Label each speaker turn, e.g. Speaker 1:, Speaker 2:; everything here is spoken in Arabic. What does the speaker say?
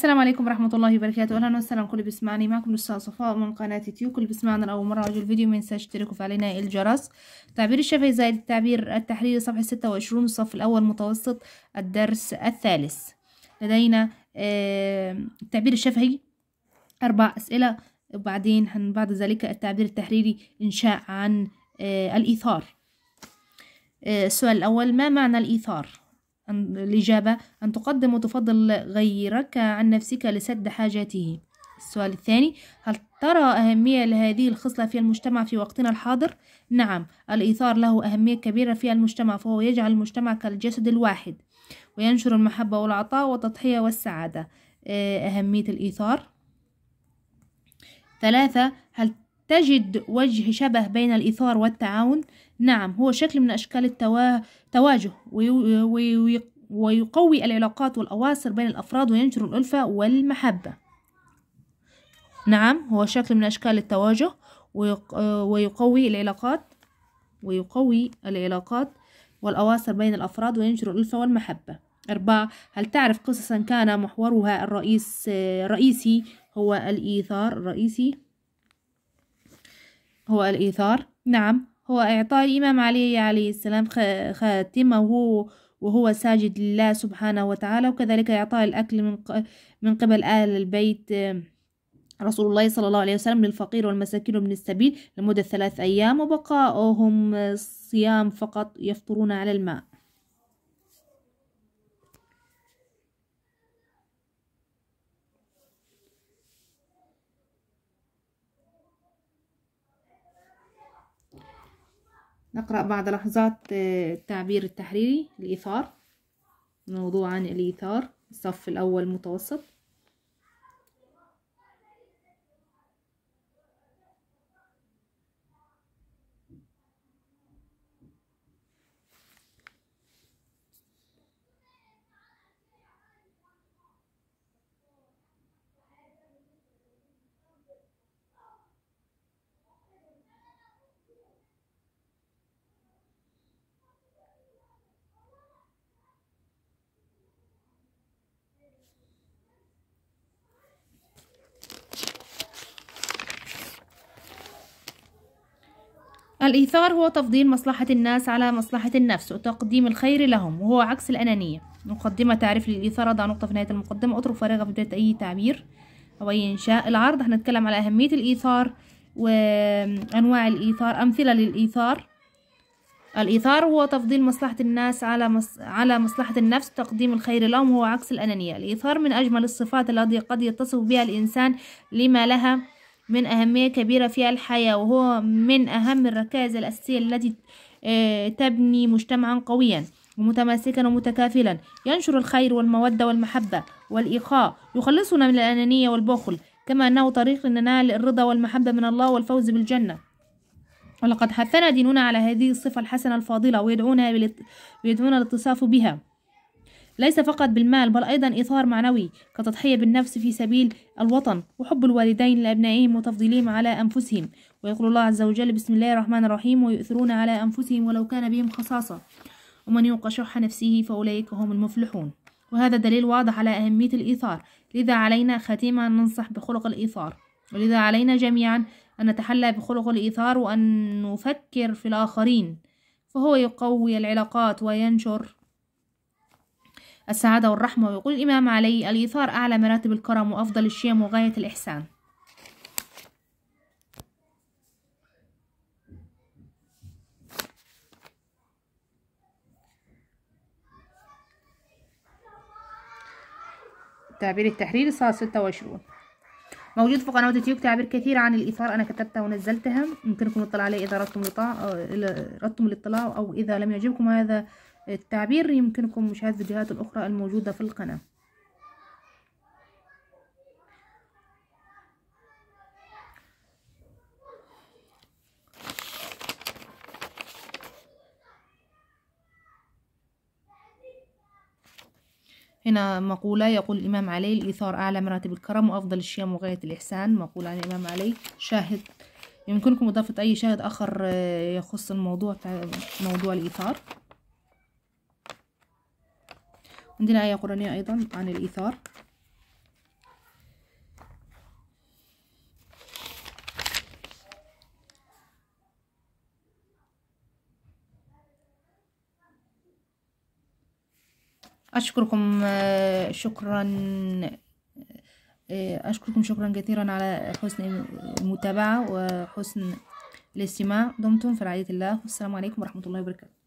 Speaker 1: السلام عليكم ورحمة الله وبركاته أهلا وسهلا كل بيسمعني معكم الأستاذ صفاء من قناة يوتيوب كل بيسمعنا لأول مرة وجه الفيديو ما تشتركوا فعلينا الجرس تعبير الشفهي زائد التعبير التحريري صفحة 26 الصف الأول متوسط الدرس الثالث لدينا التعبير الشفهي أربع أسئلة وبعدين بعد ذلك التعبير التحريري إنشاء عن آه، الإيثار آه، السؤال الأول ما معنى الإيثار؟ الإجابة أن تقدم وتفضل غيرك عن نفسك لسد حاجاته السؤال الثاني هل ترى أهمية لهذه الخصلة في المجتمع في وقتنا الحاضر؟ نعم الإيثار له أهمية كبيرة في المجتمع فهو يجعل المجتمع كالجسد الواحد وينشر المحبة والعطاء والتضحية والسعادة آه، أهمية الإيثار ثلاثة هل تجد وجه شبه بين الإيثار والتعاون نعم هو شكل من أشكال التواجه ويقوي العلاقات والأواصر بين الأفراد وينشر الألفة والمحبة نعم هو شكل من أشكال التواجه ويقوي العلاقات ويقوي العلاقات والأواصر بين الأفراد وينشر الألفة والمحبة أربعة هل تعرف قصصا كان محورها الرئيس الرئيسي هو الإيثار الرئيسي هو الإيثار نعم هو إعطاء الإمام علي عليه السلام خاتمة وهو ساجد لله سبحانه وتعالى وكذلك إعطاء الأكل من من قبل أهل البيت آه، رسول الله صلى الله عليه وسلم للفقير والمساكين وابن السبيل لمدة ثلاث أيام وبقاؤهم صيام فقط يفطرون على الماء نقرأ بعد لحظات آه، التعبير التحريري الإيثار موضوع عن الإيثار الصف الأول متوسط الإيثار هو تفضيل مصلحة الناس على مصلحة النفس وتقديم الخير لهم وهو عكس الأنانية مقدمة تعريف للإيثار أضع نقطة في نهاية المقدمة أترك فارغة في بداية أي تعبير أو أي إنشاء العرض هنتكلم على أهمية الإيثار وأنواع الإيثار أمثلة للإيثار الإيثار هو تفضيل مصلحة الناس على مص... على مصلحة النفس تقديم الخير لهم وهو عكس الأنانية الإيثار من أجمل الصفات التي قد يتصف بها الإنسان لما لها من أهمية كبيرة في الحياة وهو من أهم الركائز الأساسية التي آه، تبني مجتمعا قويا ومتماسكا ومتكافلا ينشر الخير والمودة والمحبة والإخاء يخلصنا من الأنانية والبخل كما أنه طريق لننال الرضا والمحبة من الله والفوز بالجنة ولقد حثنا ديننا على هذه الصفة الحسنة الفاضلة ويدعونا بالاتصاف بها ليس فقط بالمال بل أيضا إثار معنوي كتضحية بالنفس في سبيل الوطن وحب الوالدين لأبنائهم وتفضيلهم على أنفسهم ويقول الله عز وجل بسم الله الرحمن الرحيم ويؤثرون على أنفسهم ولو كان بهم خصاصة ومن يوق شح نفسه فأولئك هم المفلحون وهذا دليل واضح على أهمية الإيثار لذا علينا ختيما أن ننصح بخلق الإيثار ولذا علينا جميعا أن نتحلى بخلق الإيثار وأن نفكر في الآخرين فهو يقوي العلاقات وينشر السعادة والرحمة ويقول الإمام علي الإيثار أعلى مراتب الكرم وأفضل الشيم وغاية الإحسان تعبير التحرير صار ستة وعشرون موجود في قناة يوتيوب تعبير كثير عن الإيثار أنا كتبتها ونزلتها يمكنكم الاطلاع عليه إذا أردتم الاطلاع أو إذا لم يعجبكم هذا التعبير يمكنكم مشاهدة الفيديوهات الأخرى الموجودة في القناة هنا مقولة يقول الإمام علي الإيثار أعلى مراتب الكرم وأفضل الشيم وغاية الإحسان مقولة عن الإمام علي شاهد يمكنكم إضافة أي شاهد آخر آه، يخص الموضوع موضوع الإيثار عندنا آية قرآنية أيضا عن الإيثار أشكركم آه، شكرا آه، أشكركم شكرا كثيرا على حسن المتابعة وحسن الاستماع دمتم في رعاية الله والسلام عليكم ورحمة الله وبركاته